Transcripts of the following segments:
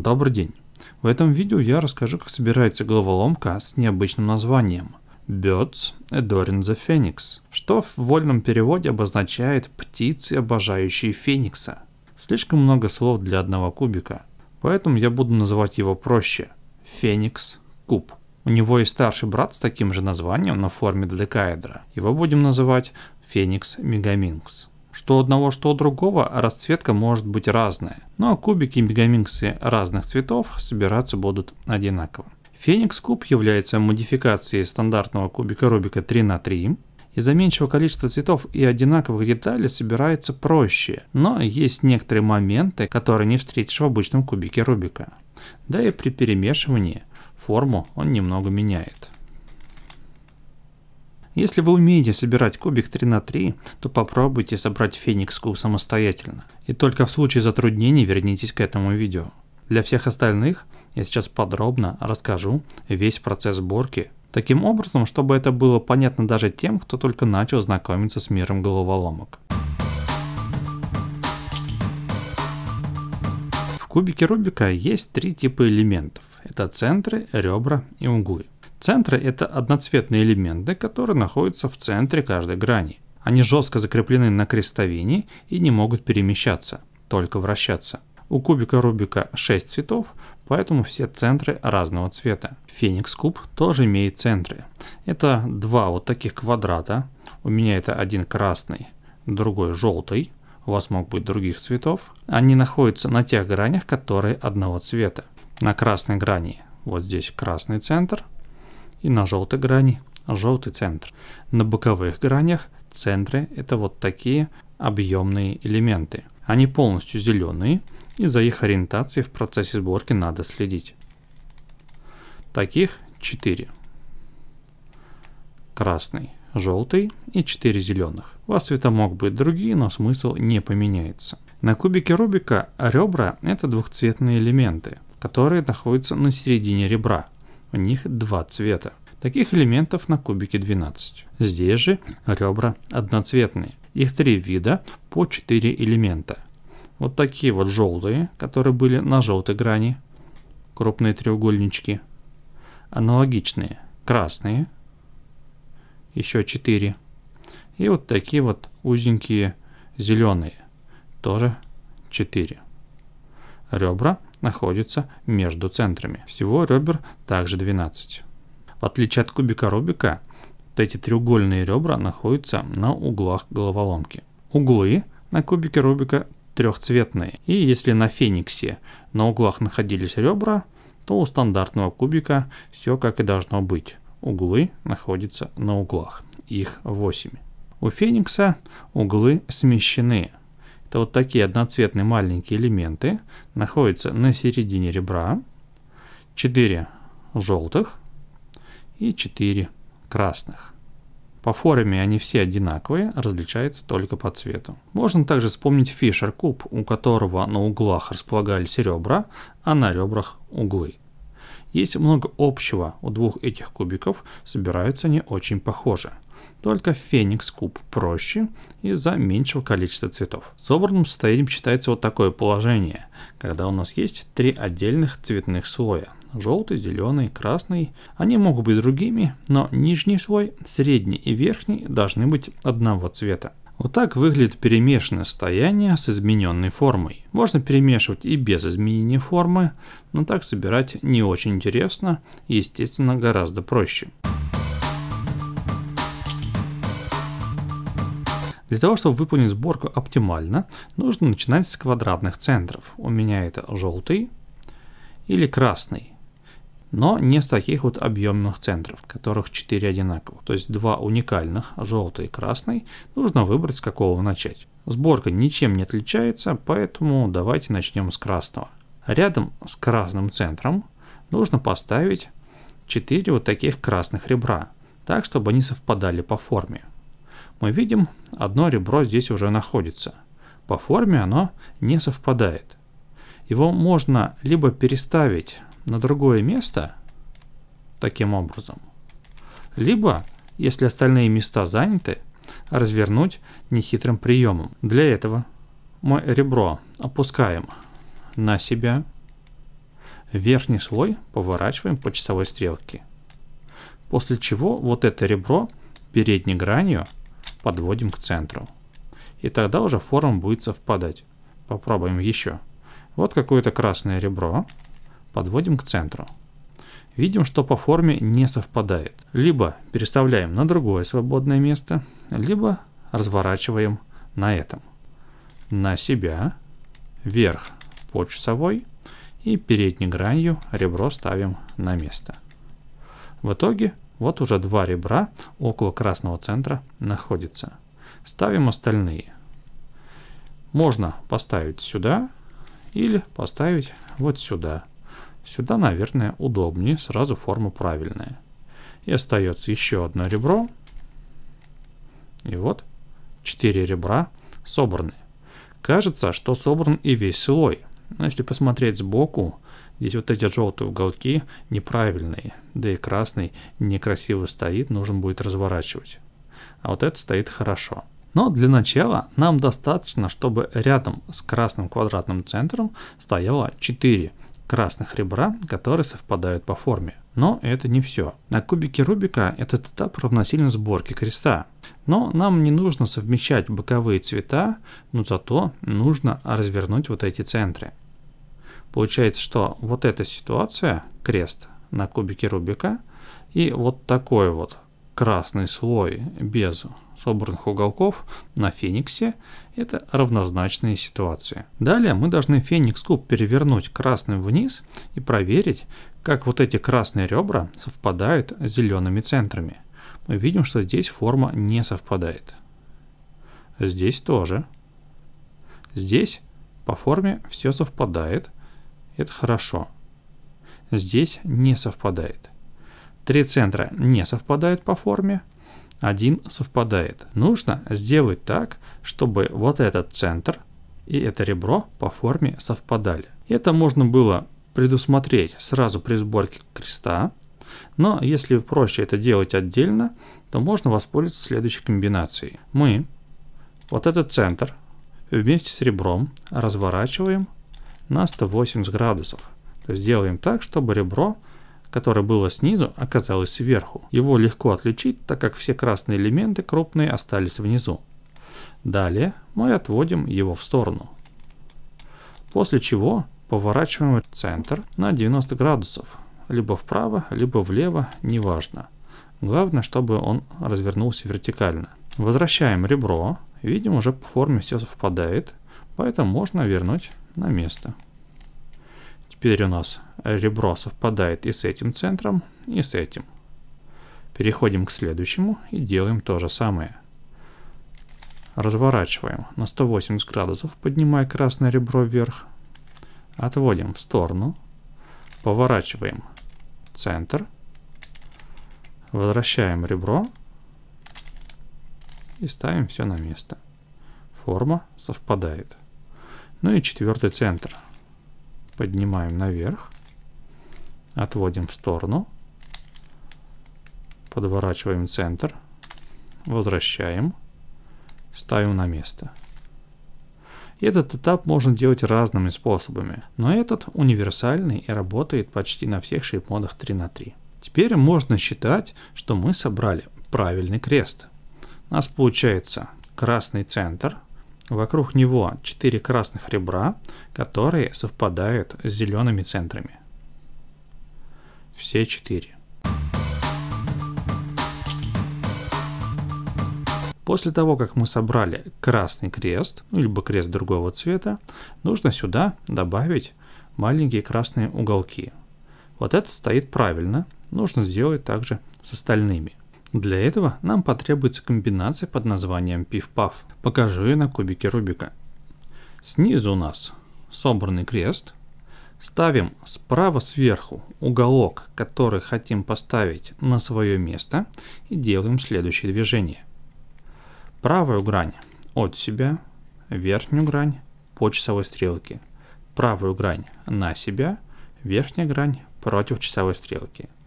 Добрый день! В этом видео я расскажу, как собирается головоломка с необычным названием Birds Adoring the Phoenix, что в вольном переводе обозначает «птицы, обожающие Феникса». Слишком много слов для одного кубика, поэтому я буду называть его проще – Феникс Куб. У него есть старший брат с таким же названием на форме для додекаэдра. Его будем называть Феникс Мегаминкс. Что одного, что другого расцветка может быть разная, но ну, а кубики и мегаминксы разных цветов собираться будут одинаково. Феникс куб является модификацией стандартного кубика Рубика 3 на 3 из-за меньшего количества цветов и одинаковых деталей собирается проще, но есть некоторые моменты, которые не встретишь в обычном кубике Рубика. Да и при перемешивании форму он немного меняет. Если вы умеете собирать кубик 3 на 3, то попробуйте собрать Феникс куб самостоятельно. И только в случае затруднений вернитесь к этому видео. Для всех остальных я сейчас подробно расскажу весь процесс сборки. Таким образом, чтобы это было понятно даже тем, кто только начал знакомиться с миром головоломок. В кубике Рубика есть три типа элементов. Это центры, ребра и углы. Центры – это одноцветные элементы, которые находятся в центре каждой грани. Они жестко закреплены на крестовине и не могут перемещаться, только вращаться. У кубика Рубика 6 цветов, поэтому все центры разного цвета. Феникс куб тоже имеет центры. Это два вот таких квадрата. У меня это один красный, другой желтый. У вас могут быть других цветов. Они находятся на тех гранях, которые одного цвета. На красной грани вот здесь красный центр – и на желтой грани желтый центр. На боковых гранях центры это вот такие объемные элементы. Они полностью зеленые и за их ориентацией в процессе сборки надо следить. Таких 4. Красный, желтый и 4 зеленых. У вас цвета могут быть другие, но смысл не поменяется. На кубике Рубика ребра это двухцветные элементы, которые находятся на середине ребра у них два цвета. Таких элементов на кубике 12. Здесь же ребра одноцветные. Их три вида по 4 элемента. Вот такие вот желтые, которые были на желтой грани, крупные треугольнички. Аналогичные красные, еще 4. И вот такие вот узенькие зеленые, тоже 4. Ребра находится между центрами. Всего ребер также 12. В отличие от кубика Рубика, вот эти треугольные ребра находятся на углах головоломки. Углы на кубике Рубика трехцветные. И если на Фениксе на углах находились ребра, то у стандартного кубика все как и должно быть. Углы находятся на углах. Их 8. У Феникса углы смещены, то вот такие одноцветные маленькие элементы находятся на середине ребра. 4 желтых и 4 красных. По форме они все одинаковые, различаются только по цвету. Можно также вспомнить фишер-куб, у которого на углах располагались ребра, а на ребрах углы. Есть много общего у двух этих кубиков, собираются они очень похожи – только Феникс куб проще из-за меньшего количества цветов. Собранным состоянием считается вот такое положение, когда у нас есть три отдельных цветных слоя. Желтый, зеленый, красный. Они могут быть другими, но нижний слой, средний и верхний должны быть одного цвета. Вот так выглядит перемешанное состояние с измененной формой. Можно перемешивать и без изменения формы, но так собирать не очень интересно и, естественно, гораздо проще. Для того, чтобы выполнить сборку оптимально, нужно начинать с квадратных центров. У меня это желтый или красный. Но не с таких вот объемных центров, которых 4 одинаковых. То есть два уникальных, желтый и красный, нужно выбрать с какого начать. Сборка ничем не отличается, поэтому давайте начнем с красного. Рядом с красным центром нужно поставить 4 вот таких красных ребра, так чтобы они совпадали по форме мы видим, одно ребро здесь уже находится. По форме оно не совпадает. Его можно либо переставить на другое место, таким образом, либо, если остальные места заняты, развернуть нехитрым приемом. Для этого мы ребро опускаем на себя, верхний слой поворачиваем по часовой стрелке. После чего вот это ребро передней гранью подводим к центру. И тогда уже форма будет совпадать. Попробуем еще. Вот какое-то красное ребро. Подводим к центру. Видим, что по форме не совпадает. Либо переставляем на другое свободное место, либо разворачиваем на этом. На себя, вверх по часовой и передней гранью ребро ставим на место. В итоге вот уже два ребра около красного центра находятся. Ставим остальные. Можно поставить сюда или поставить вот сюда. Сюда, наверное, удобнее, сразу форма правильная. И остается еще одно ребро. И вот четыре ребра собраны. Кажется, что собран и весь слой. Но если посмотреть сбоку, Здесь вот эти желтые уголки неправильные, да и красный некрасиво стоит, нужно будет разворачивать. А вот этот стоит хорошо. Но для начала нам достаточно, чтобы рядом с красным квадратным центром стояло 4 красных ребра, которые совпадают по форме. Но это не все. На кубике Рубика этот этап равносилен сборке креста. Но нам не нужно совмещать боковые цвета, но зато нужно развернуть вот эти центры. Получается, что вот эта ситуация, крест на кубике Рубика, и вот такой вот красный слой без собранных уголков на фениксе – это равнозначные ситуации. Далее мы должны феникс куб перевернуть красным вниз и проверить, как вот эти красные ребра совпадают с зелеными центрами. Мы видим, что здесь форма не совпадает. Здесь тоже. Здесь по форме все совпадает – это хорошо. Здесь не совпадает. Три центра не совпадают по форме, один совпадает. Нужно сделать так, чтобы вот этот центр и это ребро по форме совпадали. Это можно было предусмотреть сразу при сборке креста, но если проще это делать отдельно, то можно воспользоваться следующей комбинацией. Мы вот этот центр вместе с ребром разворачиваем на 180 градусов. То есть делаем так, чтобы ребро, которое было снизу, оказалось сверху. Его легко отличить, так как все красные элементы крупные остались внизу. Далее мы отводим его в сторону. После чего поворачиваем центр на 90 градусов. Либо вправо, либо влево, неважно. Главное, чтобы он развернулся вертикально. Возвращаем ребро. Видим, уже по форме все совпадает, поэтому можно вернуть на место. Теперь у нас ребро совпадает и с этим центром, и с этим. Переходим к следующему и делаем то же самое. Разворачиваем на 180 градусов, поднимая красное ребро вверх. Отводим в сторону. Поворачиваем центр. Возвращаем ребро. И ставим все на место. Форма совпадает. Ну и четвертый центр. Поднимаем наверх. Отводим в сторону. Подворачиваем центр. Возвращаем. Ставим на место. Этот этап можно делать разными способами, но этот универсальный и работает почти на всех шейпмодах 3 на 3. Теперь можно считать, что мы собрали правильный крест. У нас получается красный центр – Вокруг него 4 красных ребра, которые совпадают с зелеными центрами. Все 4. После того, как мы собрали красный крест, ну, либо крест другого цвета, нужно сюда добавить маленькие красные уголки. Вот это стоит правильно, нужно сделать также с остальными. Для этого нам потребуется комбинация под названием PIF-PAF. Покажу ее на кубике Рубика. Снизу у нас собранный крест. Ставим справа сверху уголок, который хотим поставить на свое место и делаем следующее движение. Правую грань от себя, верхнюю грань по часовой стрелке, правую грань на себя, верхняя грань против часовой стрелки –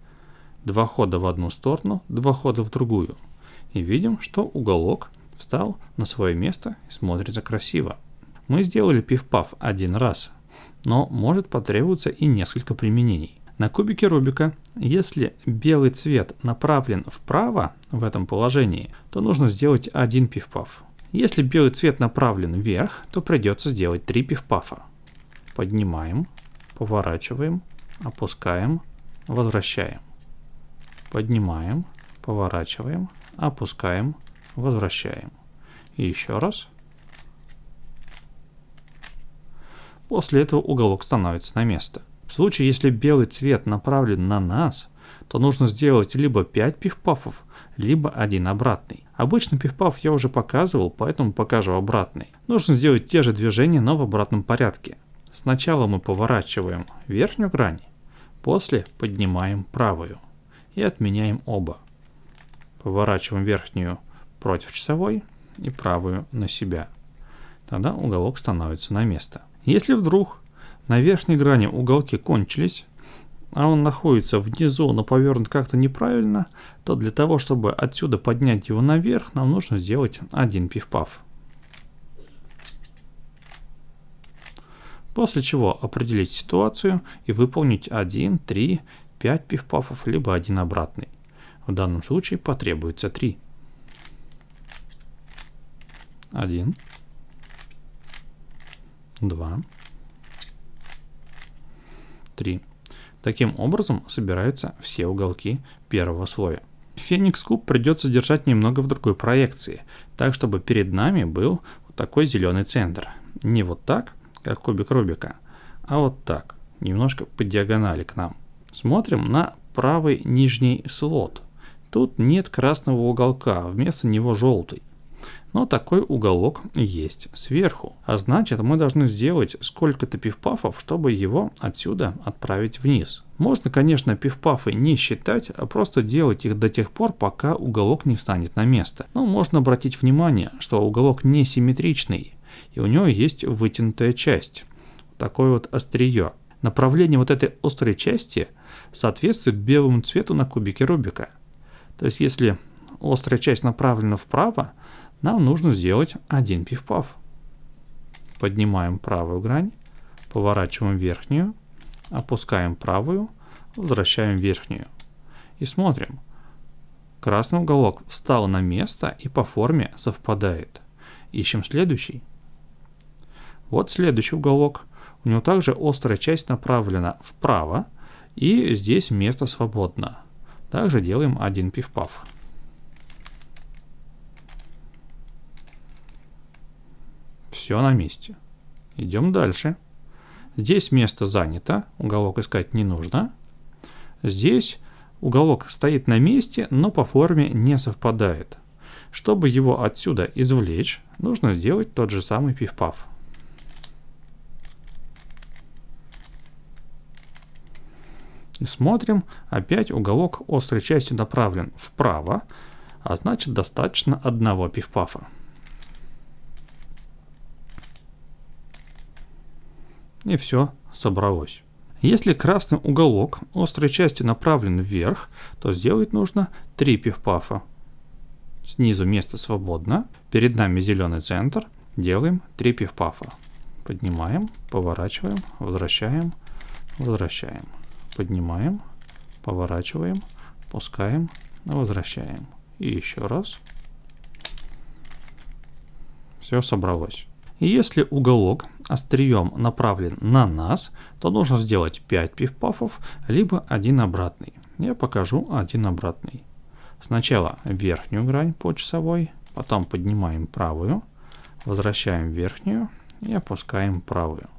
два хода в одну сторону, два хода в другую. И видим, что уголок встал на свое место и смотрится красиво. Мы сделали пиф-паф один раз, но может потребоваться и несколько применений. На кубике Рубика, если белый цвет направлен вправо в этом положении, то нужно сделать один пиф-паф. Если белый цвет направлен вверх, то придется сделать три пиф-пафа. Поднимаем, поворачиваем, опускаем, возвращаем. Поднимаем, поворачиваем, опускаем, возвращаем. И еще раз. После этого уголок становится на место. В случае, если белый цвет направлен на нас, то нужно сделать либо 5 пифпафов, либо один обратный. Обычно пифпаф я уже показывал, поэтому покажу обратный. Нужно сделать те же движения, но в обратном порядке. Сначала мы поворачиваем верхнюю грань, после поднимаем правую и отменяем оба. Поворачиваем верхнюю против часовой и правую на себя. Тогда уголок становится на место. Если вдруг на верхней грани уголки кончились, а он находится внизу, но повернут как-то неправильно, то для того, чтобы отсюда поднять его наверх, нам нужно сделать один пиф-паф. После чего определить ситуацию и выполнить 1, 3, 5 пивпафов либо один обратный. В данном случае потребуется 3. 1, 2, 3. Таким образом собираются все уголки первого слоя. Феникс куб придется держать немного в другой проекции, так чтобы перед нами был вот такой зеленый центр. Не вот так, как кубик Рубика, а вот так, немножко по диагонали к нам. Смотрим на правый нижний слот. Тут нет красного уголка, вместо него желтый. Но такой уголок есть сверху. А значит, мы должны сделать сколько-то пивпафов, чтобы его отсюда отправить вниз. Можно, конечно, пивпафы не считать, а просто делать их до тех пор, пока уголок не встанет на место. Но можно обратить внимание, что уголок не симметричный и у него есть вытянутая часть. Такое вот острие. Направление вот этой острой части соответствует белому цвету на кубике Рубика. То есть если острая часть направлена вправо, нам нужно сделать один пиф-паф. Поднимаем правую грань, поворачиваем верхнюю, опускаем правую, возвращаем верхнюю. И смотрим. Красный уголок встал на место и по форме совпадает. Ищем следующий. Вот следующий уголок у него также острая часть направлена вправо, и здесь место свободно. Также делаем один пиф-паф. Все на месте. Идем дальше. Здесь место занято, уголок искать не нужно. Здесь уголок стоит на месте, но по форме не совпадает. Чтобы его отсюда извлечь, нужно сделать тот же самый пиф-паф. и смотрим, опять уголок острой частью направлен вправо, а значит достаточно одного пифпафа. И все собралось. Если красный уголок острой частью направлен вверх, то сделать нужно 3 пифпафа. Снизу место свободно, перед нами зеленый центр, делаем 3 пифпафа. Поднимаем, поворачиваем, возвращаем, возвращаем поднимаем, поворачиваем, пускаем, возвращаем. И еще раз. Все собралось. И если уголок острием направлен на нас, то нужно сделать 5 пифпафов, либо один обратный. Я покажу один обратный. Сначала верхнюю грань по часовой, потом поднимаем правую, возвращаем верхнюю и опускаем правую.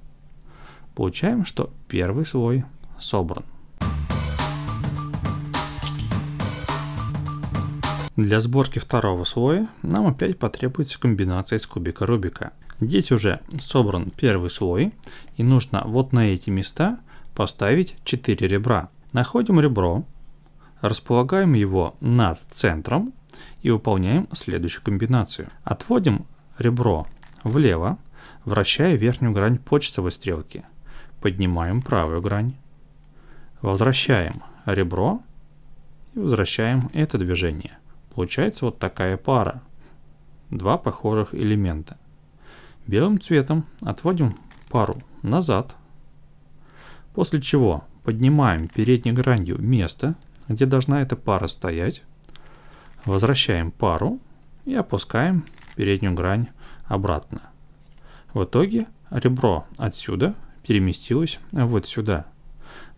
Получаем, что первый слой собран. Для сборки второго слоя нам опять потребуется комбинация из кубика Рубика. Здесь уже собран первый слой и нужно вот на эти места поставить 4 ребра. Находим ребро, располагаем его над центром и выполняем следующую комбинацию. Отводим ребро влево, вращая верхнюю грань часовой стрелке, Поднимаем правую грань, Возвращаем ребро и возвращаем это движение. Получается вот такая пара. Два похожих элемента. Белым цветом отводим пару назад. После чего поднимаем передней гранью место, где должна эта пара стоять. Возвращаем пару и опускаем переднюю грань обратно. В итоге ребро отсюда переместилось вот сюда.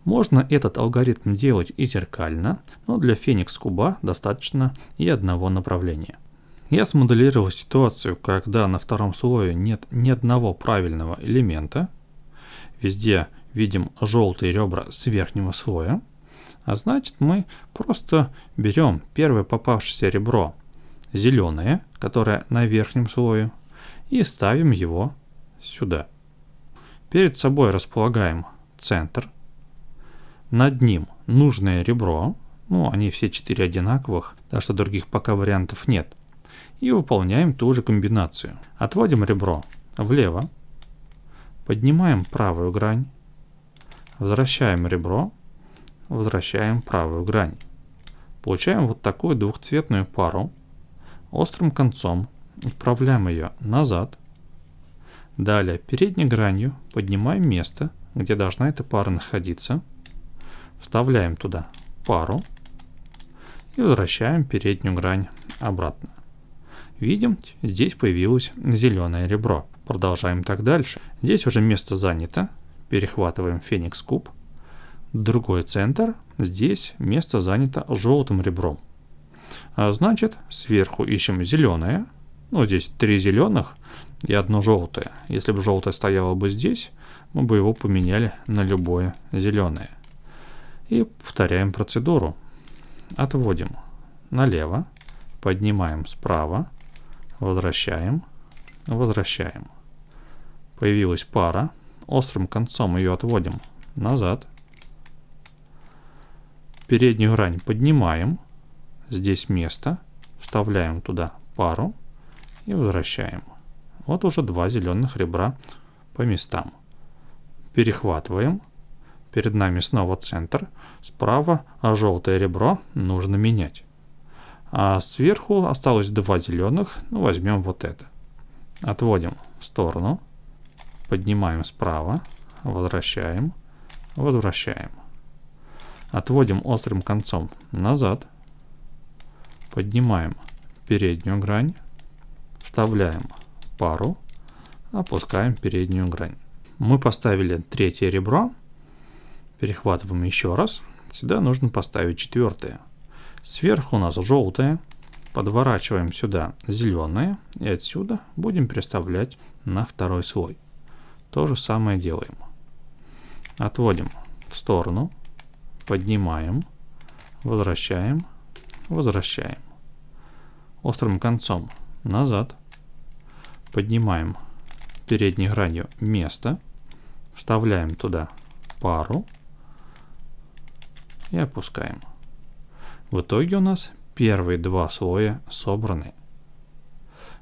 Можно этот алгоритм делать и зеркально, но для Феникс Куба достаточно и одного направления. Я смоделировал ситуацию, когда на втором слое нет ни одного правильного элемента. Везде видим желтые ребра с верхнего слоя. А значит мы просто берем первое попавшееся ребро, зеленое, которое на верхнем слое, и ставим его сюда. Перед собой располагаем центр – над ним нужное ребро, ну они все четыре одинаковых, так что других пока вариантов нет. И выполняем ту же комбинацию. Отводим ребро влево, поднимаем правую грань, возвращаем ребро, возвращаем правую грань. Получаем вот такую двухцветную пару острым концом, отправляем ее назад. Далее передней гранью поднимаем место, где должна эта пара находиться – Вставляем туда пару и возвращаем переднюю грань обратно. Видим, здесь появилось зеленое ребро. Продолжаем так дальше. Здесь уже место занято. Перехватываем феникс куб. Другой центр. Здесь место занято желтым ребром. А значит, сверху ищем зеленое. Ну, здесь три зеленых и одно желтое. Если бы желтое стояло бы здесь, мы бы его поменяли на любое зеленое. И повторяем процедуру. Отводим налево, поднимаем справа, возвращаем, возвращаем. Появилась пара. Острым концом ее отводим назад. Переднюю грань поднимаем. Здесь место. Вставляем туда пару и возвращаем. Вот уже два зеленых ребра по местам. Перехватываем Перед нами снова центр, справа а желтое ребро нужно менять. А сверху осталось два зеленых, ну возьмем вот это. Отводим в сторону, поднимаем справа, возвращаем, возвращаем. Отводим острым концом назад, поднимаем переднюю грань, вставляем пару, опускаем переднюю грань. Мы поставили третье ребро, Перехватываем еще раз. Сюда нужно поставить четвертое. Сверху у нас желтое. Подворачиваем сюда зеленое. И отсюда будем переставлять на второй слой. То же самое делаем. Отводим в сторону. Поднимаем. Возвращаем. Возвращаем. Острым концом назад. Поднимаем передней гранью место. Вставляем туда пару и опускаем. В итоге у нас первые два слоя собраны.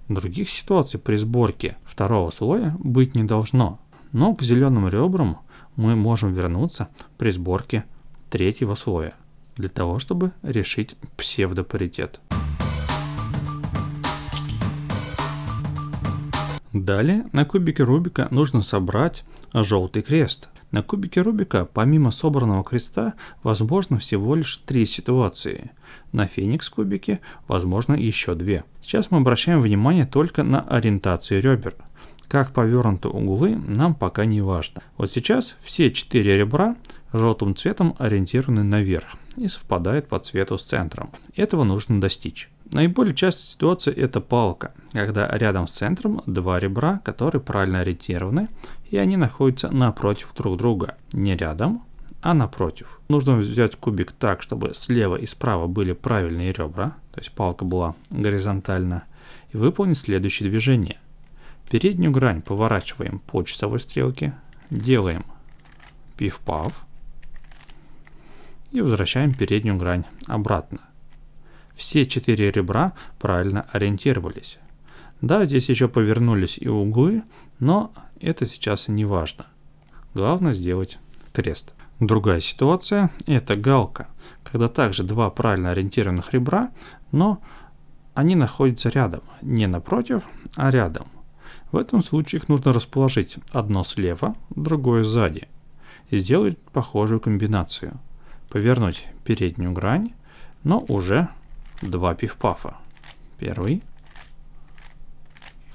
Других ситуаций при сборке второго слоя быть не должно, но к зеленым ребрам мы можем вернуться при сборке третьего слоя, для того, чтобы решить псевдопаритет. Далее на кубике Рубика нужно собрать желтый крест – на кубике Рубика, помимо собранного креста, возможно всего лишь три ситуации. На Феникс кубике, возможно, еще две. Сейчас мы обращаем внимание только на ориентацию ребер. Как повернуты углы, нам пока не важно. Вот сейчас все четыре ребра желтым цветом ориентированы наверх и совпадают по цвету с центром. Этого нужно достичь. Наиболее частая ситуация – это палка, когда рядом с центром два ребра, которые правильно ориентированы, и они находятся напротив друг друга, не рядом, а напротив. Нужно взять кубик так, чтобы слева и справа были правильные ребра, то есть палка была горизонтально, и выполнить следующее движение. Переднюю грань поворачиваем по часовой стрелке, делаем пиф-пав и возвращаем переднюю грань обратно все четыре ребра правильно ориентировались. Да, здесь еще повернулись и углы, но это сейчас не важно. Главное сделать крест. Другая ситуация – это галка, когда также два правильно ориентированных ребра, но они находятся рядом, не напротив, а рядом. В этом случае их нужно расположить одно слева, другое сзади и сделать похожую комбинацию. Повернуть переднюю грань, но уже два пифпафа. Первый,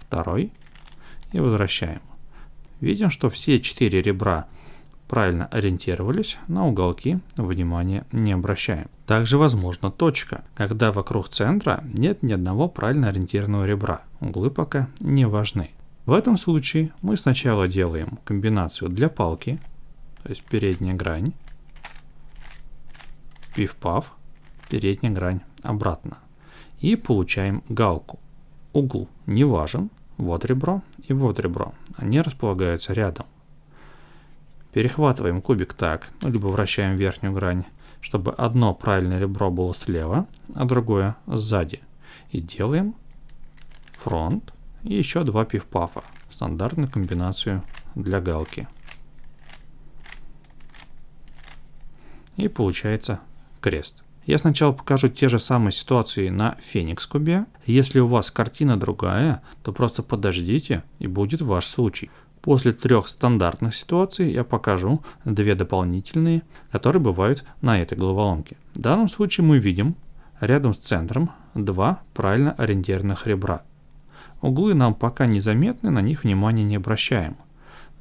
второй и возвращаем. Видим, что все четыре ребра правильно ориентировались, на уголки внимания не обращаем. Также возможна точка, когда вокруг центра нет ни одного правильно ориентированного ребра, углы пока не важны. В этом случае мы сначала делаем комбинацию для палки, то есть передняя грань, пиф-паф, передняя грань обратно. И получаем галку. Угол не важен. Вот ребро и вот ребро. Они располагаются рядом. Перехватываем кубик так, ну, либо вращаем верхнюю грань, чтобы одно правильное ребро было слева, а другое сзади. И делаем фронт и еще два пиф-пафа. Стандартную комбинацию для галки. И получается крест. Я сначала покажу те же самые ситуации на Феникс кубе. Если у вас картина другая, то просто подождите и будет ваш случай. После трех стандартных ситуаций я покажу две дополнительные, которые бывают на этой головоломке. В данном случае мы видим рядом с центром два правильно ориентированных ребра. Углы нам пока незаметны, на них внимания не обращаем.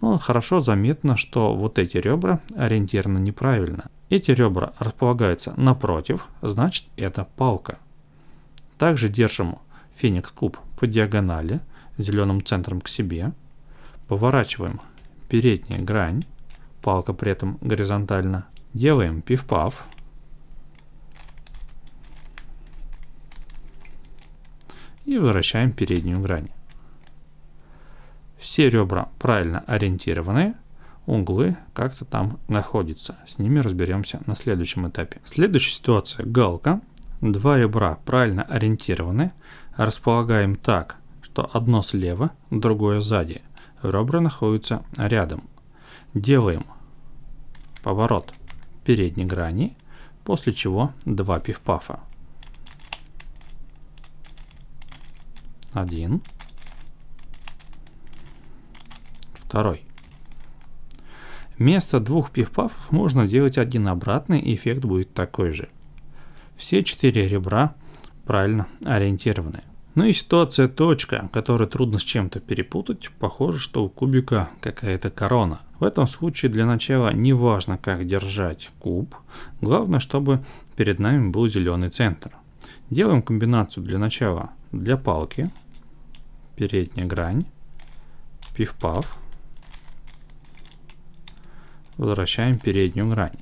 Но хорошо заметно, что вот эти ребра ориентированы неправильно – эти ребра располагаются напротив, значит это палка. Также держим феникс-куб по диагонали, зеленым центром к себе. Поворачиваем переднюю грань, палка при этом горизонтально. Делаем пиф-паф. И возвращаем переднюю грань. Все ребра правильно ориентированы углы как-то там находятся. С ними разберемся на следующем этапе. Следующая ситуация. Галка. Два ребра правильно ориентированы. Располагаем так, что одно слева, другое сзади. Ребра находятся рядом. Делаем поворот передней грани, после чего два пифпафа. Один. Второй. Вместо двух пиф-пафов можно делать один обратный, и эффект будет такой же. Все четыре ребра правильно ориентированы. Ну и ситуация точка, которую трудно с чем-то перепутать. Похоже, что у кубика какая-то корона. В этом случае для начала не важно, как держать куб. Главное, чтобы перед нами был зеленый центр. Делаем комбинацию для начала для палки. Передняя грань. Пиф-паф возвращаем переднюю грань.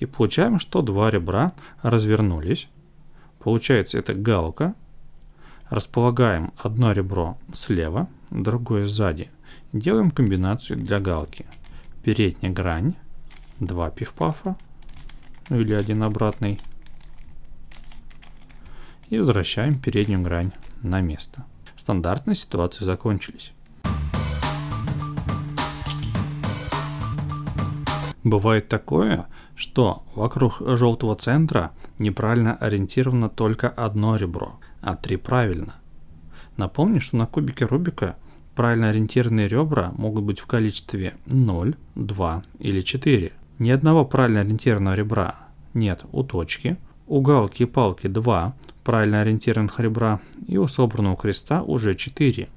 И получаем, что два ребра развернулись. Получается, это галка. Располагаем одно ребро слева, другое сзади. Делаем комбинацию для галки. Передняя грань, два пивпафа ну или один обратный. И возвращаем переднюю грань на место. Стандартные ситуации закончились. Бывает такое, что вокруг желтого центра неправильно ориентировано только одно ребро, а три правильно. Напомню, что на кубике Рубика правильно ориентированные ребра могут быть в количестве 0, 2 или 4. Ни одного правильно ориентированного ребра нет у точки, у галки и палки 2 правильно ориентированных ребра и у собранного креста уже 4,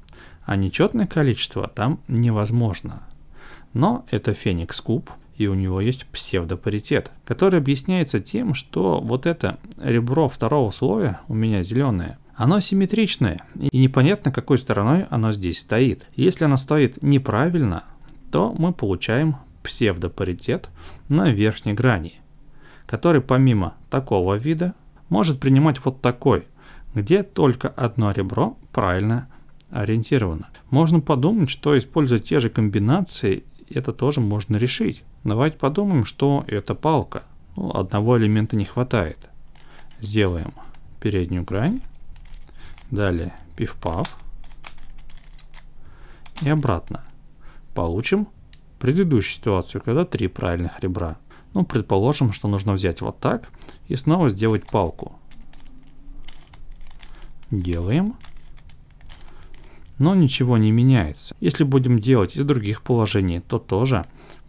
а нечетное количество там невозможно. Но это Феникс Куб – и у него есть псевдопаритет, который объясняется тем, что вот это ребро второго слоя у меня зеленое, оно симметричное, и непонятно, какой стороной оно здесь стоит. Если оно стоит неправильно, то мы получаем псевдопаритет на верхней грани, который помимо такого вида может принимать вот такой, где только одно ребро правильно ориентировано. Можно подумать, что используя те же комбинации это тоже можно решить. Давайте подумаем, что это палка. Ну, одного элемента не хватает. Сделаем переднюю грань. Далее пиф-паф. И обратно. Получим предыдущую ситуацию, когда три правильных ребра. Ну, предположим, что нужно взять вот так и снова сделать палку. Делаем но ничего не меняется. Если будем делать из других положений, то тоже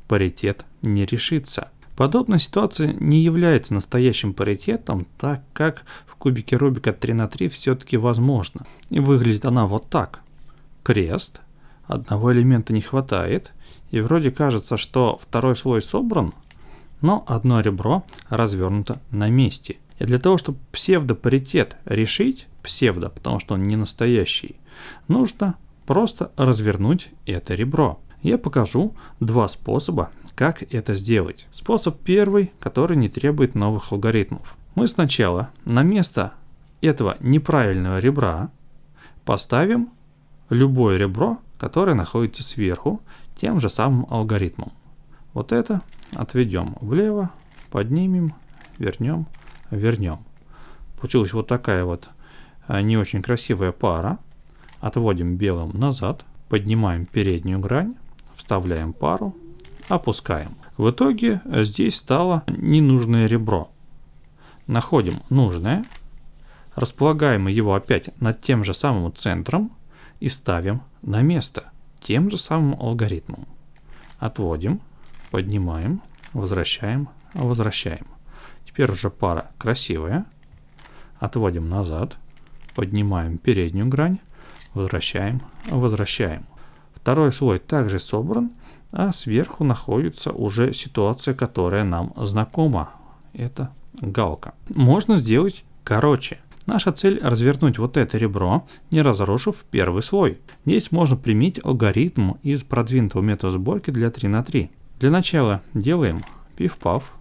паритет не решится. Подобная ситуация не является настоящим паритетом, так как в кубике Рубика 3 на 3 все-таки возможно. И выглядит она вот так. Крест, одного элемента не хватает, и вроде кажется, что второй слой собран, но одно ребро развернуто на месте. И для того, чтобы псевдопаритет решить, псевдо, потому что он не настоящий, Нужно просто развернуть это ребро. Я покажу два способа, как это сделать. Способ первый, который не требует новых алгоритмов. Мы сначала на место этого неправильного ребра поставим любое ребро, которое находится сверху, тем же самым алгоритмом. Вот это отведем влево, поднимем, вернем, вернем. Получилась вот такая вот э, не очень красивая пара. Отводим белым назад, поднимаем переднюю грань, вставляем пару, опускаем. В итоге здесь стало ненужное ребро. Находим нужное, располагаем его опять над тем же самым центром и ставим на место тем же самым алгоритмом. Отводим, поднимаем, возвращаем, возвращаем. Теперь уже пара красивая. Отводим назад, поднимаем переднюю грань, Возвращаем, возвращаем. Второй слой также собран, а сверху находится уже ситуация, которая нам знакома. Это галка. Можно сделать короче. Наша цель развернуть вот это ребро, не разрушив первый слой. Здесь можно применить алгоритм из продвинутого метода сборки для 3 на 3. Для начала делаем пиф-паф,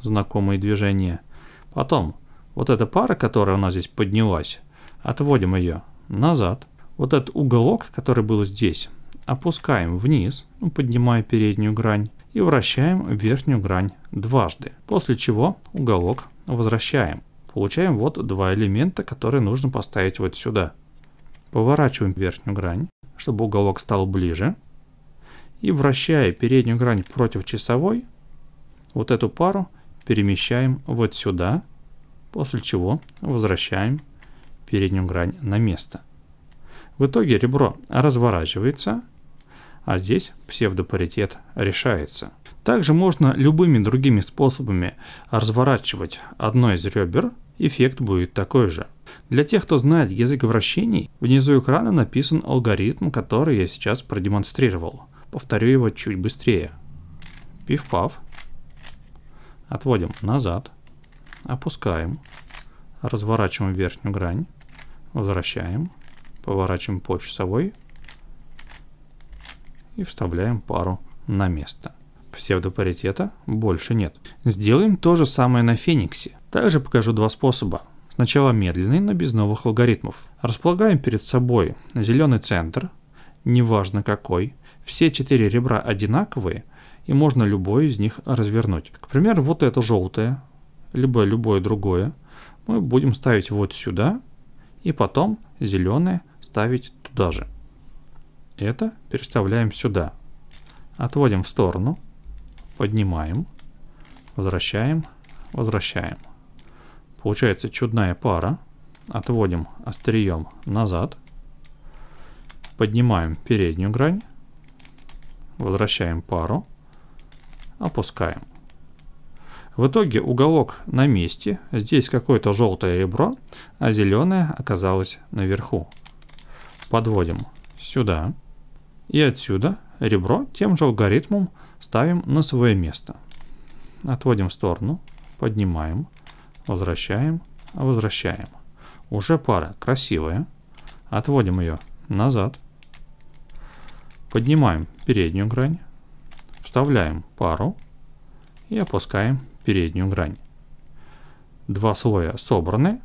знакомые движения. Потом вот эта пара, которая у нас здесь поднялась, Отводим ее назад. Вот этот уголок, который был здесь, опускаем вниз, ну, поднимая переднюю грань, и вращаем верхнюю грань дважды. После чего уголок возвращаем. Получаем вот два элемента, которые нужно поставить вот сюда. Поворачиваем верхнюю грань, чтобы уголок стал ближе. И вращая переднюю грань против часовой, вот эту пару перемещаем вот сюда, после чего возвращаем переднюю грань на место. В итоге ребро разворачивается, а здесь псевдопаритет решается. Также можно любыми другими способами разворачивать одно из ребер, эффект будет такой же. Для тех, кто знает язык вращений, внизу экрана написан алгоритм, который я сейчас продемонстрировал. Повторю его чуть быстрее. Пиф-паф. Отводим назад. Опускаем. Разворачиваем верхнюю грань. Возвращаем. Поворачиваем по часовой. И вставляем пару на место. Псевдопаритета больше нет. Сделаем то же самое на Фениксе. Также покажу два способа. Сначала медленный, но без новых алгоритмов. Располагаем перед собой зеленый центр, неважно какой. Все четыре ребра одинаковые, и можно любой из них развернуть. К примеру, вот это желтое, либо любое другое. Мы будем ставить вот сюда, и потом зеленое ставить туда же. Это переставляем сюда. Отводим в сторону, поднимаем, возвращаем, возвращаем. Получается чудная пара. Отводим острием назад, поднимаем переднюю грань, возвращаем пару, опускаем. В итоге уголок на месте, здесь какое-то желтое ребро, а зеленое оказалось наверху. Подводим сюда и отсюда ребро тем же алгоритмом ставим на свое место. Отводим в сторону, поднимаем, возвращаем, возвращаем. Уже пара красивая. Отводим ее назад. Поднимаем переднюю грань. Вставляем пару и опускаем переднюю грань. Два слоя собраны,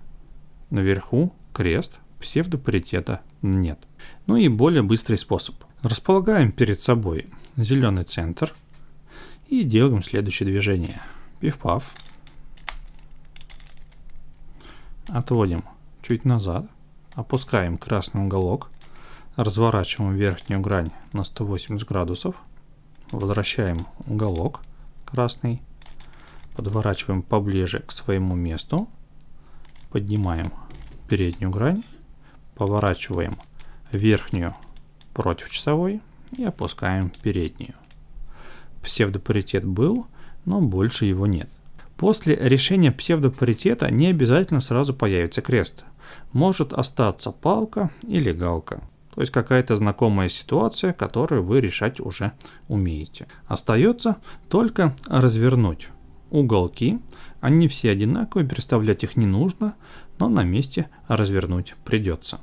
наверху крест, псевдопаритета нет. Ну и более быстрый способ. Располагаем перед собой зеленый центр и делаем следующее движение. Пиф-паф. Отводим чуть назад, опускаем красный уголок, разворачиваем верхнюю грань на 180 градусов, возвращаем уголок красный подворачиваем поближе к своему месту, поднимаем переднюю грань, поворачиваем верхнюю против часовой и опускаем переднюю. Псевдопаритет был, но больше его нет. После решения псевдопаритета не обязательно сразу появится крест. Может остаться палка или галка. То есть какая-то знакомая ситуация, которую вы решать уже умеете. Остается только развернуть уголки. Они все одинаковые, переставлять их не нужно, но на месте развернуть придется.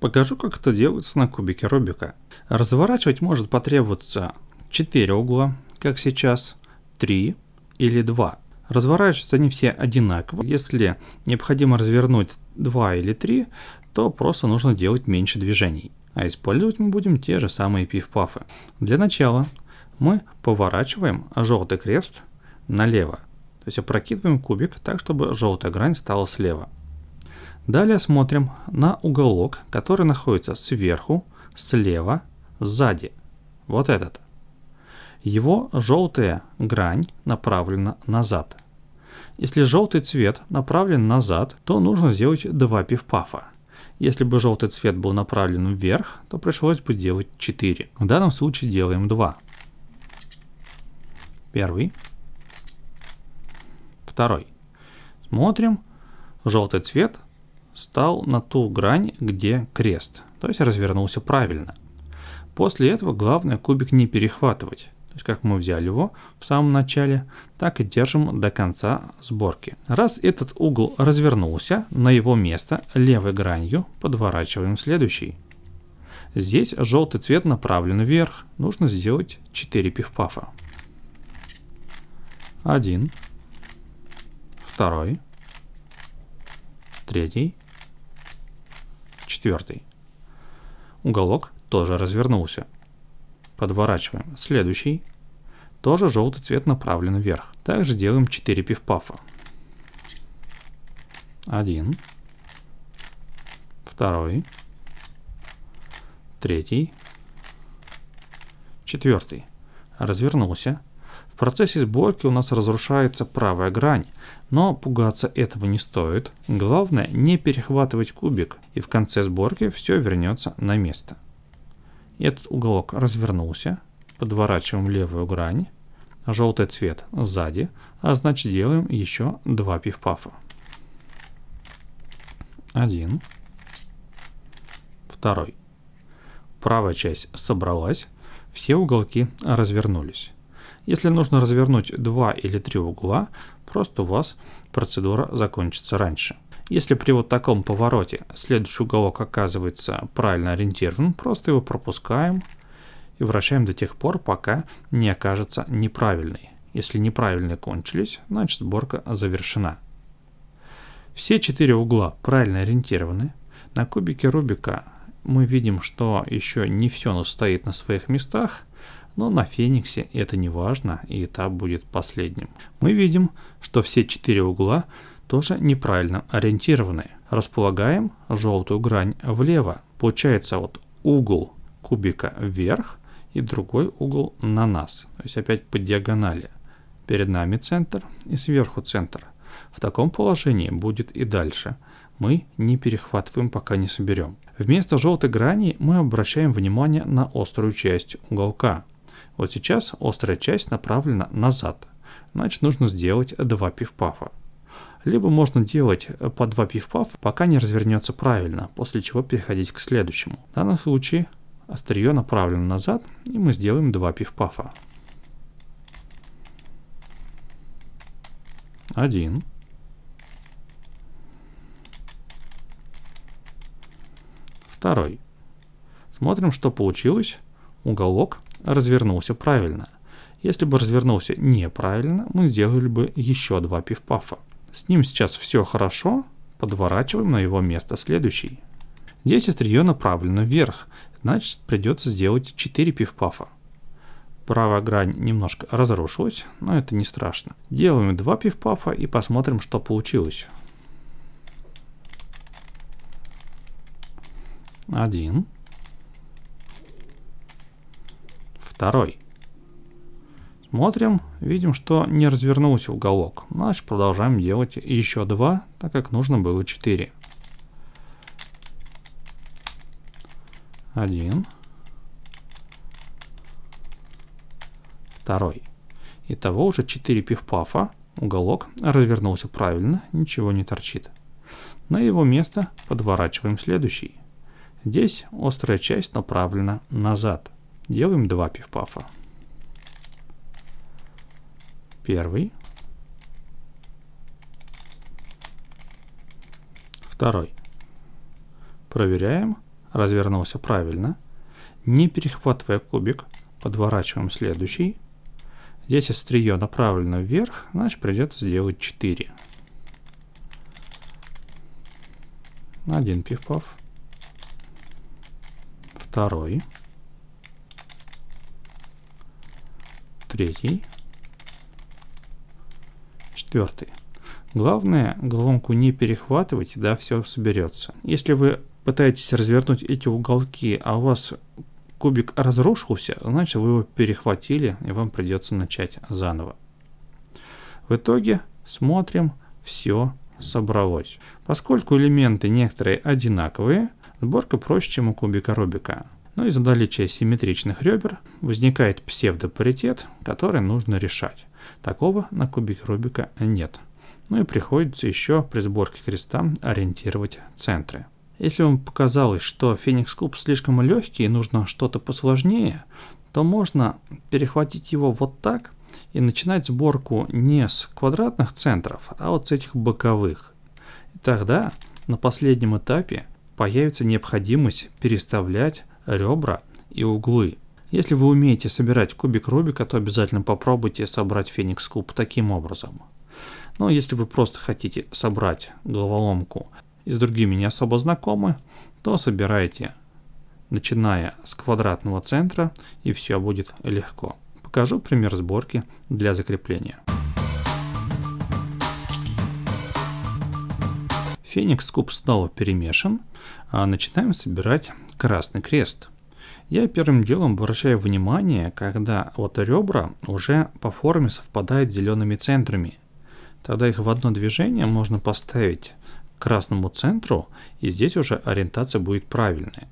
Покажу, как это делается на кубике Рубика. Разворачивать может потребоваться 4 угла, как сейчас, 3 или 2. Разворачиваются они все одинаково. Если необходимо развернуть 2 или 3, то просто нужно делать меньше движений а использовать мы будем те же самые пиф-пафы. Для начала мы поворачиваем желтый крест налево, то есть опрокидываем кубик так, чтобы желтая грань стала слева. Далее смотрим на уголок, который находится сверху, слева, сзади. Вот этот. Его желтая грань направлена назад. Если желтый цвет направлен назад, то нужно сделать два пивпафа. Если бы желтый цвет был направлен вверх, то пришлось бы делать 4. В данном случае делаем 2. Первый. Второй. Смотрим. Желтый цвет стал на ту грань, где крест, то есть развернулся правильно. После этого главное кубик не перехватывать то есть как мы взяли его в самом начале, так и держим до конца сборки. Раз этот угол развернулся, на его место левой гранью подворачиваем следующий. Здесь желтый цвет направлен вверх, нужно сделать 4 пивпафа. Один, второй, третий, четвертый. Уголок тоже развернулся. Подворачиваем. Следующий. Тоже желтый цвет направлен вверх. Также делаем 4 пивпафа. Один. Второй. Третий. Четвертый. Развернулся. В процессе сборки у нас разрушается правая грань, но пугаться этого не стоит. Главное не перехватывать кубик, и в конце сборки все вернется на место этот уголок развернулся. Подворачиваем левую грань. Желтый цвет сзади. А значит делаем еще два пиф-пафа. Один. Второй. Правая часть собралась. Все уголки развернулись. Если нужно развернуть два или три угла, просто у вас процедура закончится раньше. Если при вот таком повороте следующий уголок оказывается правильно ориентирован, просто его пропускаем и вращаем до тех пор, пока не окажется неправильный. Если неправильные кончились, значит сборка завершена. Все четыре угла правильно ориентированы. На кубике Рубика мы видим, что еще не все стоит на своих местах, но на Фениксе это не важно, и этап будет последним. Мы видим, что все четыре угла тоже неправильно ориентированы. Располагаем желтую грань влево. Получается вот угол кубика вверх и другой угол на нас. То есть опять по диагонали. Перед нами центр и сверху центр. В таком положении будет и дальше. Мы не перехватываем, пока не соберем. Вместо желтой грани мы обращаем внимание на острую часть уголка. Вот сейчас острая часть направлена назад. Значит, нужно сделать два пивпафа либо можно делать э, по два пиф-паф, пока не развернется правильно, после чего переходить к следующему. В данном случае острие направлено назад, и мы сделаем два пиф-пафа. Один. Второй. Смотрим, что получилось. Уголок развернулся правильно. Если бы развернулся неправильно, мы сделали бы еще два пиф-пафа. С ним сейчас все хорошо, подворачиваем на его место следующий. Здесь острие направлено вверх, значит придется сделать 4 пивпафа. Правая грань немножко разрушилась, но это не страшно. Делаем 2 пивпафа и посмотрим, что получилось. Один. Второй. Смотрим, видим, что не развернулся уголок. Значит, продолжаем делать еще два, так как нужно было 4. Один. Второй. Итого уже 4 пивпафа, Уголок развернулся правильно, ничего не торчит. На его место подворачиваем следующий. Здесь острая часть направлена назад. Делаем 2 пивпафа. Первый. Второй. Проверяем. Развернулся правильно. Не перехватывая кубик, подворачиваем следующий. Здесь острие направлено вверх, значит придется сделать 4. Один пиф-паф. Второй. Третий четвертый. Главное, головоломку не перехватывать, да, все соберется. Если вы пытаетесь развернуть эти уголки, а у вас кубик разрушился, значит вы его перехватили, и вам придется начать заново. В итоге смотрим, все собралось. Поскольку элементы некоторые одинаковые, сборка проще, чем у кубика Рубика. Ну и задали часть симметричных ребер, возникает псевдопаритет, который нужно решать. Такого на кубике Рубика нет. Ну и приходится еще при сборке креста ориентировать центры. Если вам показалось, что Феникс Куб слишком легкий и нужно что-то посложнее, то можно перехватить его вот так и начинать сборку не с квадратных центров, а вот с этих боковых. И тогда на последнем этапе появится необходимость переставлять ребра и углы. Если вы умеете собирать кубик Рубика, то обязательно попробуйте собрать Феникс Куб таким образом. Но если вы просто хотите собрать головоломку и с другими не особо знакомы, то собирайте, начиная с квадратного центра, и все будет легко. Покажу пример сборки для закрепления. Феникс куб снова перемешан. А, начинаем собирать красный крест. Я первым делом обращаю внимание, когда вот ребра уже по форме совпадают с зелеными центрами. Тогда их в одно движение можно поставить к красному центру, и здесь уже ориентация будет правильная.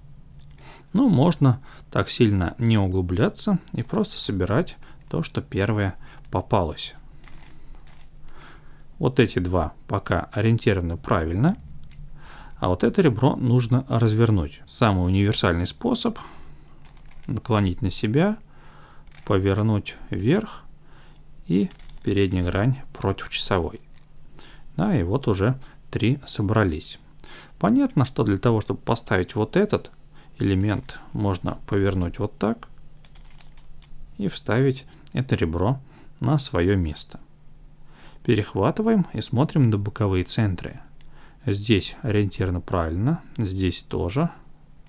Но ну, можно так сильно не углубляться и просто собирать то, что первое попалось. Вот эти два пока ориентированы правильно, а вот это ребро нужно развернуть. Самый универсальный способ – наклонить на себя, повернуть вверх и передняя грань против часовой. Да, и вот уже три собрались. Понятно, что для того, чтобы поставить вот этот элемент, можно повернуть вот так и вставить это ребро на свое место. Перехватываем и смотрим на боковые центры. Здесь ориентирно правильно, здесь тоже,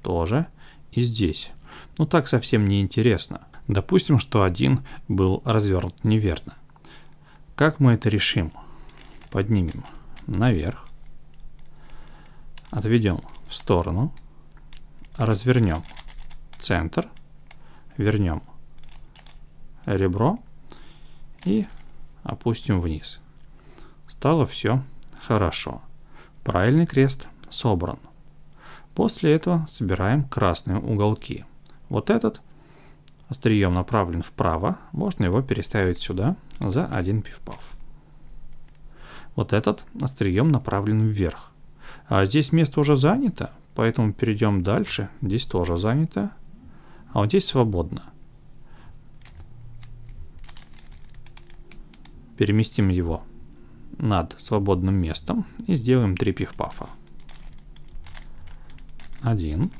тоже и здесь но так совсем не интересно. Допустим, что один был развернут неверно. Как мы это решим? Поднимем наверх, отведем в сторону, развернем центр, вернем ребро и опустим вниз. Стало все хорошо. Правильный крест собран. После этого собираем красные уголки – вот этот острием направлен вправо, можно его переставить сюда за один пивпав. Вот этот острием направлен вверх. А здесь место уже занято, поэтому перейдем дальше. Здесь тоже занято, а вот здесь свободно. Переместим его над свободным местом и сделаем три пивпафа. Один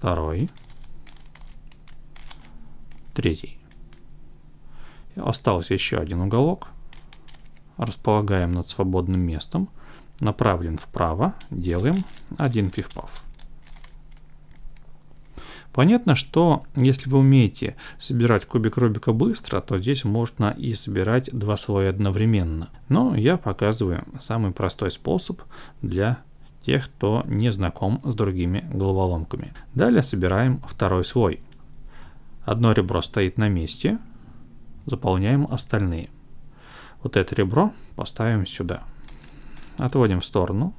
второй, третий. Остался еще один уголок. Располагаем над свободным местом. Направлен вправо. Делаем один пивпав. Понятно, что если вы умеете собирать кубик Рубика быстро, то здесь можно и собирать два слоя одновременно. Но я показываю самый простой способ для тех, кто не знаком с другими головоломками. Далее собираем второй слой. Одно ребро стоит на месте, заполняем остальные. Вот это ребро поставим сюда. Отводим в сторону,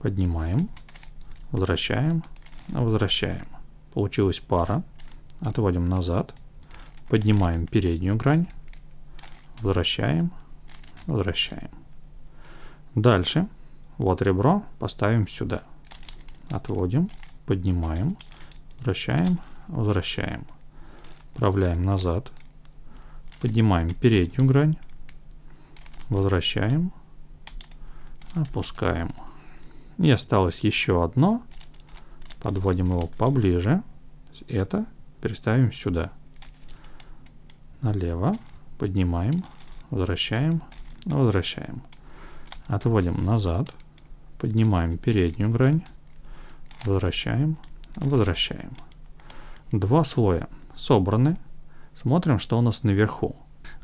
поднимаем, возвращаем, возвращаем. Получилась пара. Отводим назад, поднимаем переднюю грань, возвращаем, возвращаем. Дальше вот ребро поставим сюда. Отводим, поднимаем, вращаем, возвращаем. Отправляем назад. Поднимаем переднюю грань. Возвращаем. Опускаем. И осталось еще одно. Подводим его поближе. Это переставим сюда. Налево. Поднимаем. Возвращаем. Возвращаем. Отводим назад. Поднимаем переднюю грань. Возвращаем. Возвращаем. Два слоя собраны. Смотрим, что у нас наверху.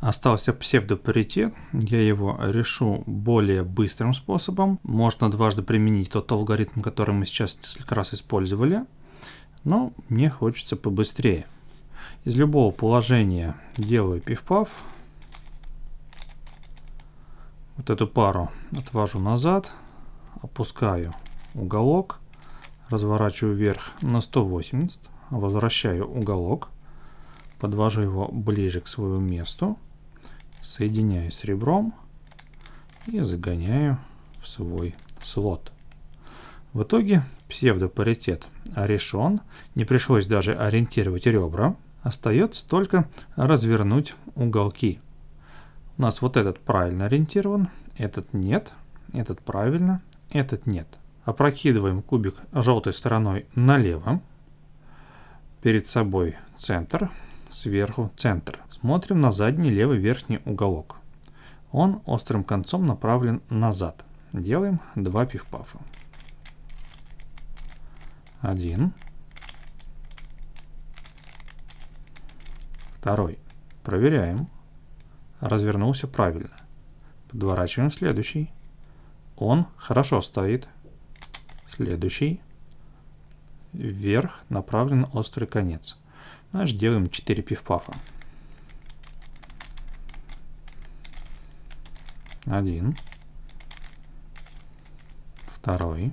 Остался псевдопаритет, я его решу более быстрым способом. Можно дважды применить тот алгоритм, который мы сейчас несколько раз использовали, но мне хочется побыстрее. Из любого положения делаю пиф-паф. Вот эту пару отвожу назад опускаю уголок, разворачиваю вверх на 180, возвращаю уголок, подвожу его ближе к своему месту, соединяю с ребром и загоняю в свой слот. В итоге псевдопаритет решен, не пришлось даже ориентировать ребра, остается только развернуть уголки. У нас вот этот правильно ориентирован, этот нет, этот правильно, этот нет. Опрокидываем кубик желтой стороной налево, перед собой центр, сверху центр. Смотрим на задний левый верхний уголок. Он острым концом направлен назад. Делаем два пифпафа. Один. Второй. Проверяем. Развернулся правильно. Подворачиваем следующий. Он хорошо стоит. Следующий. Вверх направлен острый конец. Значит, делаем 4 пиф-пафа. Один. Второй.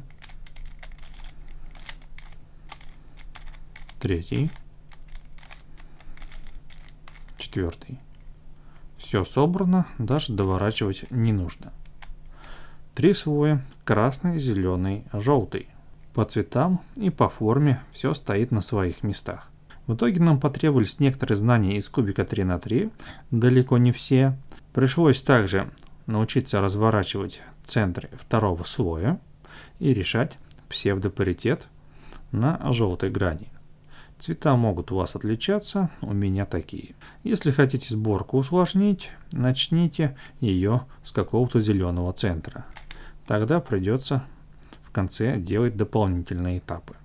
Третий. Четвертый. Все собрано, даже доворачивать не нужно. Три слоя – красный, зеленый, желтый. По цветам и по форме все стоит на своих местах. В итоге нам потребовались некоторые знания из кубика 3 на 3, далеко не все. Пришлось также научиться разворачивать центры второго слоя и решать псевдопаритет на желтой грани. Цвета могут у вас отличаться, у меня такие. Если хотите сборку усложнить, начните ее с какого-то зеленого центра тогда придется в конце делать дополнительные этапы.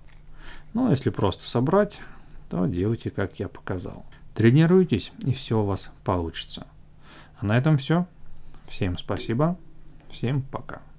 Но ну, а если просто собрать, то делайте, как я показал. Тренируйтесь, и все у вас получится. А на этом все. Всем спасибо. Всем пока.